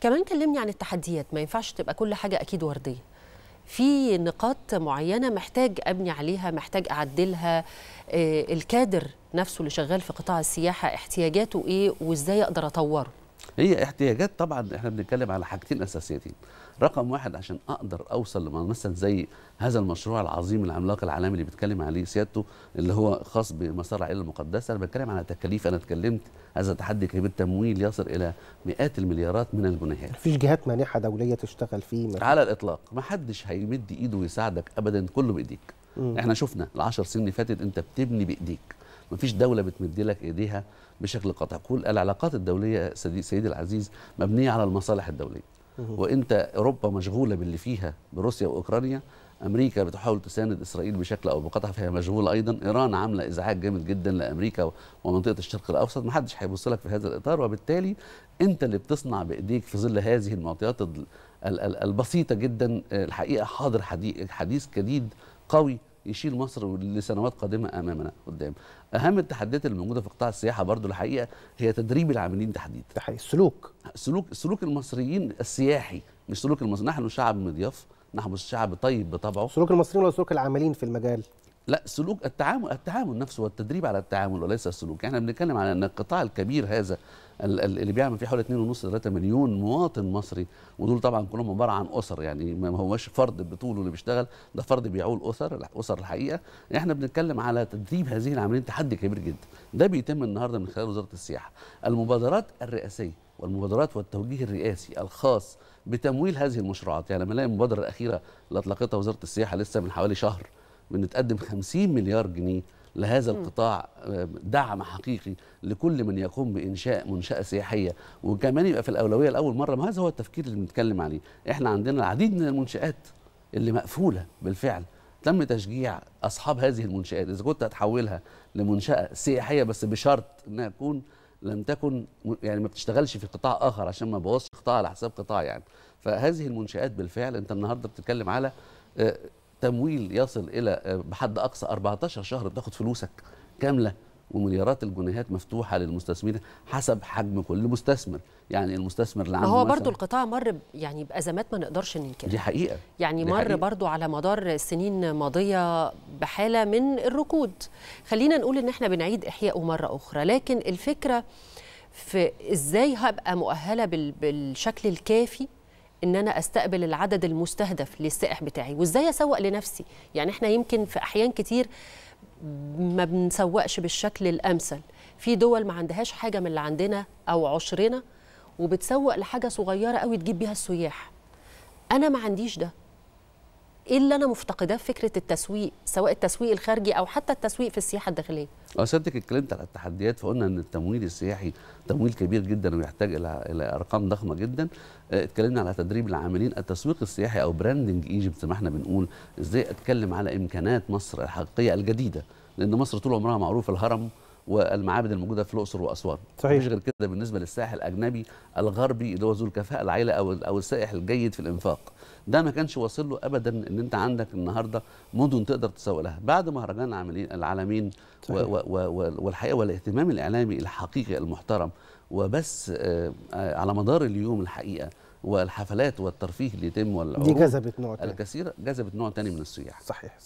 كمان كلمني عن التحديات ما ينفعش تبقى كل حاجه اكيد ورديه في نقاط معينه محتاج ابني عليها محتاج اعدلها آه، الكادر نفسه اللي شغال في قطاع السياحه احتياجاته ايه وازاي اقدر اطوره هي احتياجات طبعا احنا بنتكلم على حاجتين اساسيتين رقم واحد عشان اقدر اوصل لمثلا زي هذا المشروع العظيم العملاق العالمي اللي بيتكلم عليه سيادته اللي هو خاص بمسار العائله المقدسه انا بتكلم على تكاليف انا اتكلمت هذا تحدي كبير تمويل يصل الى مئات المليارات من الجنيهات مفيش جهات مانحه دوليه تشتغل فيه على الاطلاق ما حدش هيمد ايده ويساعدك ابدا كله بايديك احنا شفنا العشر سنين اللي فاتت انت بتبني بايديك مفيش دوله بتمد لك ايديها بشكل قاطع كل العلاقات الدوليه سيدي العزيز مبنيه على المصالح الدوليه وانت اوروبا مشغوله باللي فيها بروسيا واوكرانيا امريكا بتحاول تساند اسرائيل بشكل او بقطع فهي مشغوله ايضا ايران عامله ازعاج جامد جدا لامريكا ومنطقه الشرق الاوسط ما حدش هيبص لك في هذا الاطار وبالتالي انت اللي بتصنع بايديك في ظل هذه المعطيات البسيطه جدا آه، الحقيقه حاضر حديث جديد قوي يشيل مصر لسنوات قادمه امامنا قدام اهم التحديات اللي موجوده في قطاع السياحه برضو الحقيقه هي تدريب العاملين تحديدا السلوك سلوك سلوك المصريين السياحي مش سلوك المصريين نحن شعب مضياف نحن شعب طيب بطبعه سلوك المصريين ولا سلوك العاملين في المجال لا سلوك التعامل التعامل نفسه والتدريب على التعامل وليس السلوك يعني احنا بنتكلم على ان القطاع الكبير هذا اللي بيعمل فيه حوالي 2.5 3 مليون مواطن مصري ودول طبعا كلهم عباره عن اسر يعني ما هوش فرد بطوله اللي بيشتغل ده فرد بيعول اسر اسر الحقيقه احنا بنتكلم على تدريب هذه العمليه تحدي كبير جدا ده بيتم النهارده من خلال وزاره السياحه المبادرات الرئاسيه والمبادرات والتوجيه الرئاسي الخاص بتمويل هذه المشروعات يعني لما نلاقي المبادره الاخيره اللي اطلقتها وزاره السياحه لسه من حوالي شهر بنتقدم 50 مليار جنيه لهذا القطاع آه، دعم حقيقي لكل من يقوم بانشاء منشاه سياحيه وكمان يبقى في الاولويه لاول مره ما هذا هو التفكير اللي بنتكلم عليه احنا عندنا العديد من المنشات اللي مقفوله بالفعل تم تشجيع اصحاب هذه المنشات اذا كنت هتحولها لمنشاه سياحيه بس بشرط انها تكون لم تكن يعني ما بتشتغلش في قطاع اخر عشان ما بوظش قطاع على حساب قطاع يعني فهذه المنشات بالفعل انت النهارده بتتكلم على آه، تمويل يصل الى آه، بحد اقصى 14 شهر بتاخد فلوسك كامله ومليارات الجنيهات مفتوحه للمستثمرين حسب حجم كل مستثمر يعني المستثمر اللي عنده هو برضو القطاع مر يعني بازمات ما نقدرش ننكرها دي حقيقه يعني دي مر حقيقة. برضو على مدار سنين ماضيه بحاله من الركود خلينا نقول ان احنا بنعيد احيائه مره اخرى لكن الفكره في ازاي هبقى مؤهله بالشكل الكافي ان انا استقبل العدد المستهدف للسائح بتاعي وازاي اسوق لنفسي يعني احنا يمكن في احيان كتير ما بنسوقش بالشكل الامثل في دول ما عندهاش حاجه من اللي عندنا او عشرنا وبتسوق لحاجه صغيره قوي تجيب بيها السياح انا ما عنديش ده ايه اللي انا مفتقداه في فكره التسويق سواء التسويق الخارجي او حتى التسويق في السياحه الداخليه اه سيادتك اتكلمت على التحديات فقلنا ان التمويل السياحي تمويل كبير جدا ويحتاج الى الى ارقام ضخمه جدا آه، اتكلمنا على تدريب العاملين التسويق السياحي او براندنج ايجيبت زي ما احنا بنقول ازاي اتكلم على امكانات مصر الحقيقيه الجديده لان مصر طول عمرها معروف الهرم والمعابد الموجوده في الاقصر واسوان صحيح مش غير كده بالنسبه للسائح الاجنبي الغربي اللي هو ذو الكفاءه العاليه او او السائح الجيد في الانفاق ده ما كانش واصل له ابدا ان انت عندك النهارده مدن تقدر تسوق لها بعد مهرجان العالمين والحقيقه والاهتمام الاعلامي الحقيقي المحترم وبس آه، على مدار اليوم الحقيقه والحفلات والترفيه اللي يتم والعروض دي جذبت نوع تاني الكثير جذبت نوع تاني من السياح صحيح, صحيح.